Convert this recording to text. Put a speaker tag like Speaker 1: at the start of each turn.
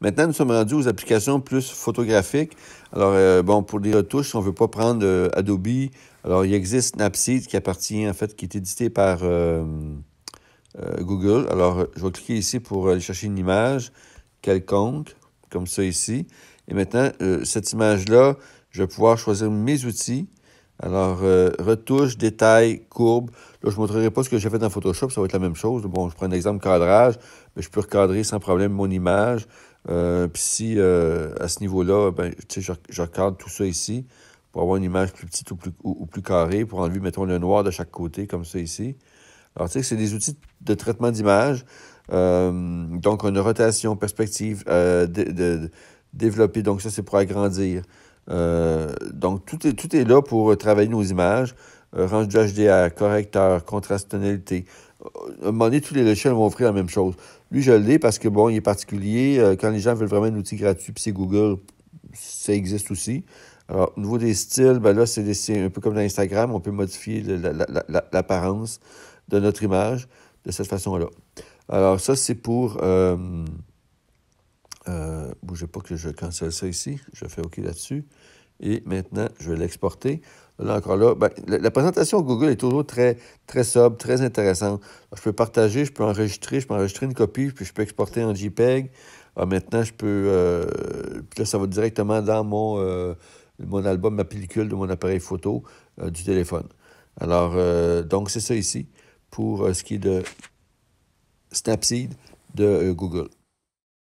Speaker 1: Maintenant, nous sommes rendus aux applications plus photographiques. Alors, euh, bon, pour les retouches, on ne veut pas prendre euh, Adobe, alors il existe Snapseed qui appartient, en fait, qui est édité par euh, Google. Alors, je vais cliquer ici pour aller chercher une image quelconque, comme ça ici. Et maintenant, cette image-là, je vais pouvoir choisir mes outils. Alors, retouches, retouche, détail, courbe. Là, je ne montrerai pas ce que j'ai fait dans Photoshop, ça va être la même chose. Bon, je prends un exemple cadrage, mais je peux recadrer sans problème mon image. Euh, puis si, euh, à ce niveau-là, ben, je, regarde tout ça ici pour avoir une image plus petite ou plus, ou, plus carrée, pour enlever, mettons, le noir de chaque côté, comme ça ici. Alors, tu sais, c'est des outils de traitement d'image. Euh, donc, une a rotation, perspective, de, développer. Donc, ça, c'est pour agrandir. donc, tout est, tout est là pour travailler nos images. range du HDR, correcteur, contraste, tonalité. À un moment donné, tous les logiciels vont offrir la même chose. Lui, je l'ai parce que, bon, il est particulier. Euh, quand les gens veulent vraiment un outil gratuit, puis c'est Google, ça existe aussi. Alors, au niveau des styles, ben là, c'est un peu comme dans Instagram, on peut modifier l'apparence de notre image de cette façon-là. Alors, ça, c'est pour... Euh, euh, bougez pas que je cancelle ça ici. Je fais OK là-dessus. Et maintenant, je vais l'exporter. Là encore ben, la, présentation Google est toujours très, très sobre, très intéressante. Je peux partager, je peux enregistrer, je peux enregistrer une copie, puis je peux exporter en JPEG. Ah, maintenant, je peux. Euh, ça va directement dans mon, euh, mon album, ma pellicule de mon appareil photo euh, du téléphone. Alors, donc, c'est ça ici pour ce qui est de Snapseed de Google.